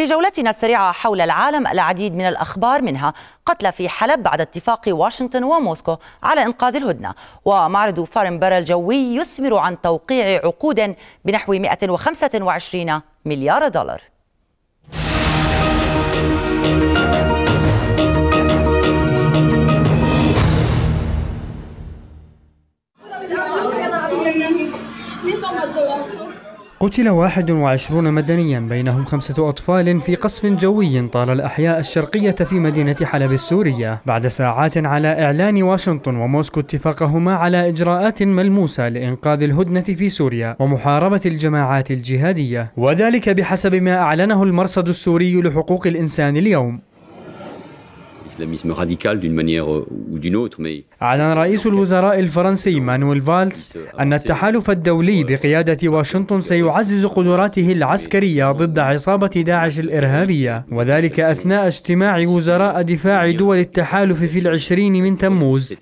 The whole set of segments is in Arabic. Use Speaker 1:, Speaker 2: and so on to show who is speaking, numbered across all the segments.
Speaker 1: في جولتنا السريعة حول العالم العديد من الأخبار منها قتلى في حلب بعد اتفاق واشنطن وموسكو على إنقاذ الهدنة ومعرض فارنبرا الجوي يثمر عن توقيع عقود بنحو 125 مليار دولار
Speaker 2: قتل 21 مدنيا بينهم خمسة أطفال في قصف جوي طال الأحياء الشرقية في مدينة حلب السورية بعد ساعات على إعلان واشنطن وموسكو اتفاقهما على إجراءات ملموسة لإنقاذ الهدنة في سوريا ومحاربة الجماعات الجهادية وذلك بحسب ما أعلنه المرصد السوري لحقوق الإنسان اليوم
Speaker 3: Euh,
Speaker 2: أعلن رئيس الوزراء الفرنسي euh, مانويل فالتس أن التحالف الدولي بقيادة واشنطن سيعزز قدراته العسكرية ضد عصابة داعش الإرهابية وذلك أثناء اجتماع وزراء دفاع دول التحالف في العشرين
Speaker 3: من تموز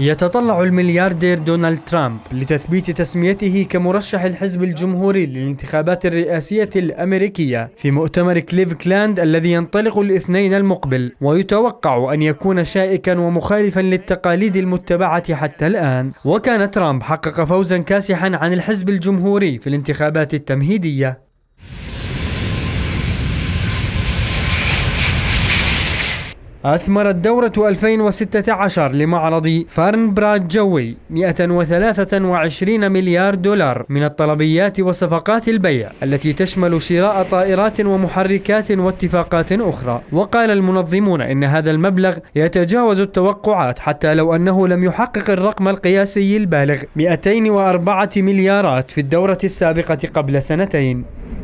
Speaker 2: يتطلع الملياردير دونالد ترامب لتثبيت تسميته كمرشح الحزب الجمهوري للانتخابات الرئاسية الأمريكية في مؤتمر كليفكلاند الذي ينطلق الاثنين المقبل ويتوقع أن يكون شائكا ومخالفا للتقاليد المتبعة حتى الآن وكان ترامب حقق فوزا كاسحا عن الحزب الجمهوري في الانتخابات التمهيدية أثمرت دورة 2016 لمعرض براد جوي 123 مليار دولار من الطلبيات وصفقات البيع التي تشمل شراء طائرات ومحركات واتفاقات أخرى وقال المنظمون إن هذا المبلغ يتجاوز التوقعات حتى لو أنه لم يحقق الرقم القياسي البالغ 204 مليارات في الدورة السابقة قبل سنتين